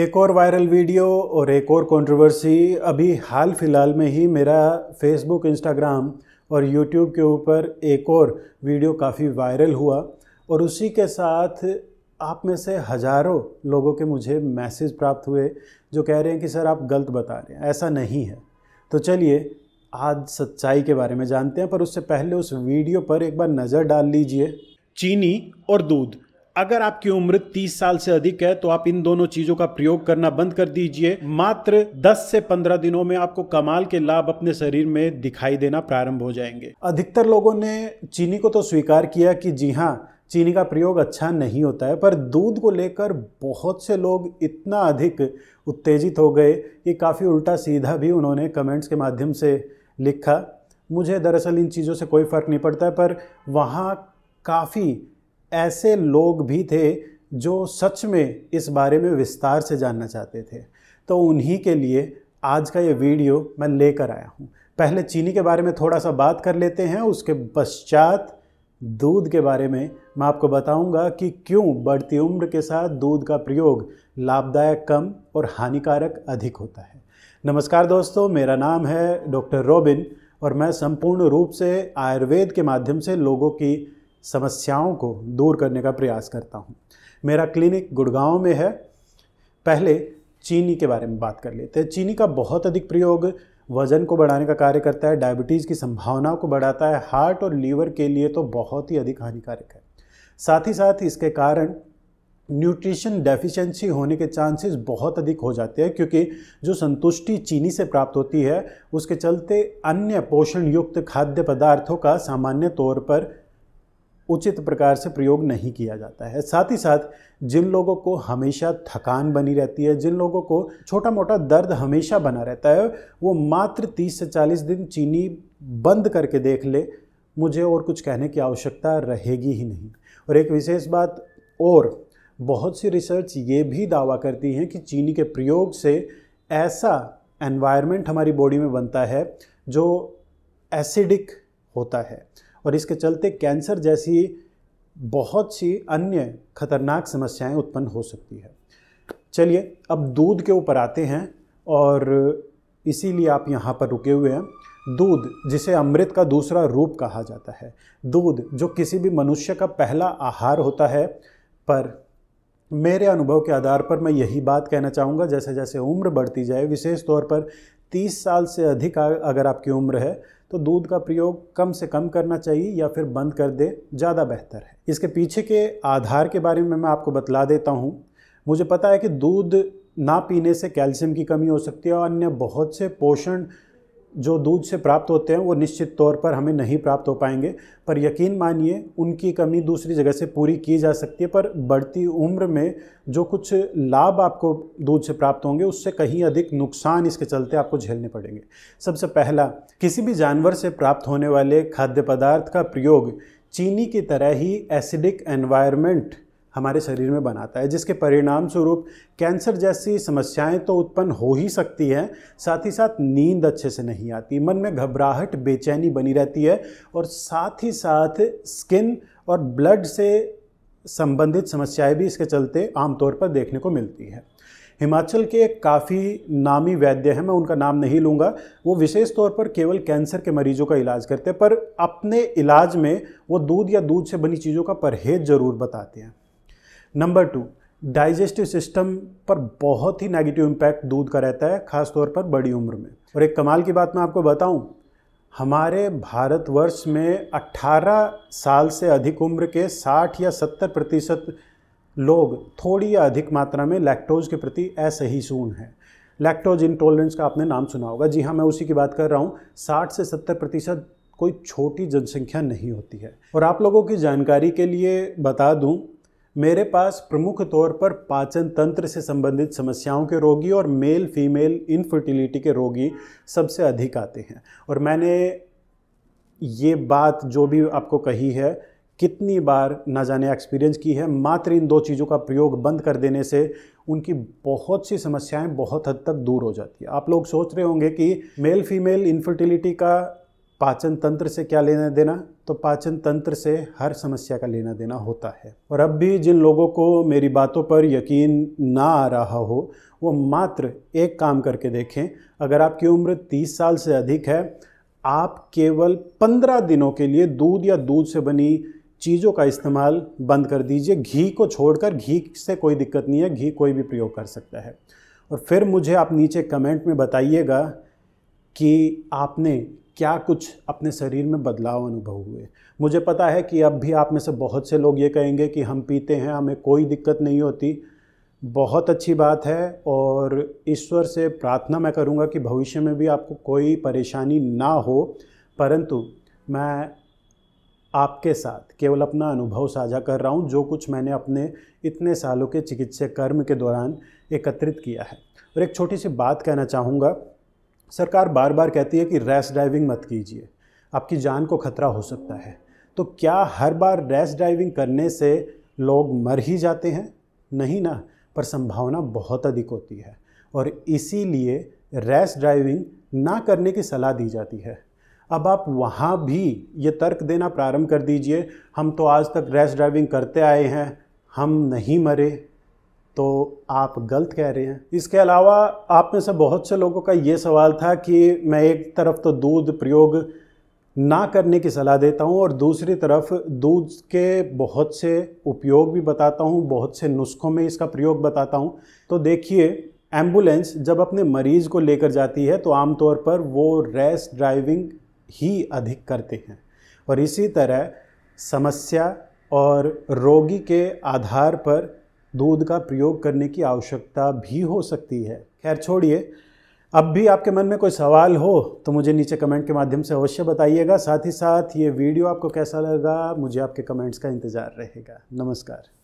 एक और viral video और एक और कंट्रोवर्सी अभी हाल फिलहाल में ही मेरा फेसबुक इंस्टाग्राम और यूट्यूब के ऊपर एक और वीडियो काफ़ी वायरल हुआ और उसी के साथ आप में से हज़ारों लोगों के मुझे मैसेज प्राप्त हुए जो कह रहे हैं कि सर आप गलत बता रहे हैं ऐसा नहीं है तो चलिए आज सच्चाई के बारे में जानते हैं पर उससे पहले उस वीडियो पर एक बार नज़र डाल लीजिए चीनी और दूध अगर आपकी उम्र 30 साल से अधिक है तो आप इन दोनों चीजों का प्रयोग करना बंद कर दीजिए मात्र 10 से 15 दिनों में आपको कमाल के लाभ अपने शरीर में दिखाई देना प्रारंभ हो जाएंगे अधिकतर लोगों ने चीनी को तो स्वीकार किया कि जी हाँ चीनी का प्रयोग अच्छा नहीं होता है पर दूध को लेकर बहुत से लोग इतना अधिक उत्तेजित हो गए कि काफ़ी उल्टा सीधा भी उन्होंने कमेंट्स के माध्यम से लिखा मुझे दरअसल इन चीज़ों से कोई फ़र्क नहीं पड़ता है पर वहाँ काफ़ी ऐसे लोग भी थे जो सच में इस बारे में विस्तार से जानना चाहते थे तो उन्हीं के लिए आज का ये वीडियो मैं लेकर आया हूँ पहले चीनी के बारे में थोड़ा सा बात कर लेते हैं उसके पश्चात दूध के बारे में मैं आपको बताऊंगा कि क्यों बढ़ती उम्र के साथ दूध का प्रयोग लाभदायक कम और हानिकारक अधिक होता है नमस्कार दोस्तों मेरा नाम है डॉक्टर रॉबिन और मैं संपूर्ण रूप से आयुर्वेद के माध्यम से लोगों की समस्याओं को दूर करने का प्रयास करता हूँ मेरा क्लिनिक गुड़गांव में है पहले चीनी के बारे में बात कर लेते हैं चीनी का बहुत अधिक प्रयोग वजन को बढ़ाने का कार्य करता है डायबिटीज़ की संभावना को बढ़ाता है हार्ट और लीवर के लिए तो बहुत ही अधिक हानिकारक है साथ ही साथ इसके कारण न्यूट्रिशन डेफिशिएंसी होने के चांसेस बहुत अधिक हो जाते हैं क्योंकि जो संतुष्टि चीनी से प्राप्त होती है उसके चलते अन्य पोषण युक्त खाद्य पदार्थों का सामान्य तौर पर उचित प्रकार से प्रयोग नहीं किया जाता है साथ ही साथ जिन लोगों को हमेशा थकान बनी रहती है जिन लोगों को छोटा मोटा दर्द हमेशा बना रहता है वो मात्र 30 से 40 दिन चीनी बंद करके देख ले मुझे और कुछ कहने की आवश्यकता रहेगी ही नहीं और एक विशेष बात और बहुत सी रिसर्च ये भी दावा करती हैं कि चीनी के प्रयोग से ऐसा एनवायरनमेंट हमारी बॉडी में बनता है जो एसिडिक होता है और इसके चलते कैंसर जैसी बहुत सी अन्य खतरनाक समस्याएं उत्पन्न हो सकती है चलिए अब दूध के ऊपर आते हैं और इसीलिए आप यहाँ पर रुके हुए हैं दूध जिसे अमृत का दूसरा रूप कहा जाता है दूध जो किसी भी मनुष्य का पहला आहार होता है पर मेरे अनुभव के आधार पर मैं यही बात कहना चाहूँगा जैसे जैसे उम्र बढ़ती जाए विशेष तौर पर 30 साल से अधिक अगर आपकी उम्र है तो दूध का प्रयोग कम से कम करना चाहिए या फिर बंद कर दे ज़्यादा बेहतर है इसके पीछे के आधार के बारे में मैं आपको बतला देता हूँ मुझे पता है कि दूध ना पीने से कैल्शियम की कमी हो सकती है और अन्य बहुत से पोषण जो दूध से प्राप्त होते हैं वो निश्चित तौर पर हमें नहीं प्राप्त हो पाएंगे पर यकीन मानिए उनकी कमी दूसरी जगह से पूरी की जा सकती है पर बढ़ती उम्र में जो कुछ लाभ आपको दूध से प्राप्त होंगे उससे कहीं अधिक नुकसान इसके चलते आपको झेलने पड़ेंगे सबसे पहला किसी भी जानवर से प्राप्त होने वाले खाद्य पदार्थ का प्रयोग चीनी की तरह ही एसिडिक एनवायरमेंट हमारे शरीर में बनाता है जिसके परिणाम स्वरूप कैंसर जैसी समस्याएं तो उत्पन्न हो ही सकती हैं साथ ही साथ नींद अच्छे से नहीं आती मन में घबराहट बेचैनी बनी रहती है और साथ ही साथ स्किन और ब्लड से संबंधित समस्याएं भी इसके चलते आमतौर पर देखने को मिलती है हिमाचल के एक काफ़ी नामी वैद्य हैं मैं उनका नाम नहीं लूँगा वो विशेष तौर पर केवल कैंसर के मरीजों का इलाज करते हैं पर अपने इलाज में वो दूध या दूध से बनी चीज़ों का परहेज ज़रूर बताते हैं नंबर टू डाइजेस्टिव सिस्टम पर बहुत ही नेगेटिव इम्पैक्ट दूध का रहता है खासतौर पर बड़ी उम्र में और एक कमाल की बात मैं आपको बताऊं हमारे भारतवर्ष में 18 साल से अधिक उम्र के 60 या 70 प्रतिशत लोग थोड़ी या अधिक मात्रा में लैक्टोज के प्रति ऐसे ही सून हैं लैक्टोज इंटॉलरेंस का आपने नाम सुना होगा जी हाँ मैं उसी की बात कर रहा हूँ 60 से 70 प्रतिशत कोई छोटी जनसंख्या नहीं होती है और आप लोगों की जानकारी के लिए बता दूँ मेरे पास प्रमुख तौर पर पाचन तंत्र से संबंधित समस्याओं के रोगी और मेल फीमेल इनफर्टिलिटी के रोगी सबसे अधिक आते हैं और मैंने ये बात जो भी आपको कही है कितनी बार ना जाने एक्सपीरियंस की है मात्र इन दो चीज़ों का प्रयोग बंद कर देने से उनकी बहुत सी समस्याएं बहुत हद तक दूर हो जाती है आप लोग सोच रहे होंगे कि मेल फीमेल इनफर्टिलिटी का पाचन तंत्र से क्या लेना देना तो पाचन तंत्र से हर समस्या का लेना देना होता है और अब भी जिन लोगों को मेरी बातों पर यकीन ना आ रहा हो वो मात्र एक काम करके देखें अगर आपकी उम्र 30 साल से अधिक है आप केवल 15 दिनों के लिए दूध या दूध से बनी चीज़ों का इस्तेमाल बंद कर दीजिए घी को छोड़कर घी से कोई दिक्कत नहीं है घी कोई भी प्रयोग कर सकता है और फिर मुझे आप नीचे कमेंट में बताइएगा कि आपने क्या कुछ अपने शरीर में बदलाव अनुभव हुए मुझे पता है कि अब भी आप में से बहुत से लोग ये कहेंगे कि हम पीते हैं हमें कोई दिक्कत नहीं होती बहुत अच्छी बात है और ईश्वर से प्रार्थना मैं करूँगा कि भविष्य में भी आपको कोई परेशानी ना हो परंतु मैं आपके साथ केवल अपना अनुभव साझा कर रहा हूँ जो कुछ मैंने अपने इतने सालों के चिकित्सा कर्म के दौरान एकत्रित किया है और एक छोटी सी बात कहना चाहूँगा सरकार बार बार कहती है कि रैश ड्राइविंग मत कीजिए आपकी जान को खतरा हो सकता है तो क्या हर बार रैश ड्राइविंग करने से लोग मर ही जाते हैं नहीं ना पर संभावना बहुत अधिक होती है और इसीलिए रैश ड्राइविंग ना करने की सलाह दी जाती है अब आप वहाँ भी ये तर्क देना प्रारंभ कर दीजिए हम तो आज तक रैश ड्राइविंग करते आए हैं हम नहीं मरे तो आप गलत कह रहे हैं इसके अलावा आप में से बहुत से लोगों का ये सवाल था कि मैं एक तरफ तो दूध प्रयोग ना करने की सलाह देता हूँ और दूसरी तरफ दूध के बहुत से उपयोग भी बताता हूँ बहुत से नुस्खों में इसका प्रयोग बताता हूँ तो देखिए एम्बुलेंस जब अपने मरीज़ को लेकर जाती है तो आमतौर पर वो रेस ड्राइविंग ही अधिक करते हैं और इसी तरह समस्या और रोगी के आधार पर दूध का प्रयोग करने की आवश्यकता भी हो सकती है खैर छोड़िए अब भी आपके मन में कोई सवाल हो तो मुझे नीचे कमेंट के माध्यम से अवश्य बताइएगा साथ ही साथ ये वीडियो आपको कैसा लगा मुझे आपके कमेंट्स का इंतज़ार रहेगा नमस्कार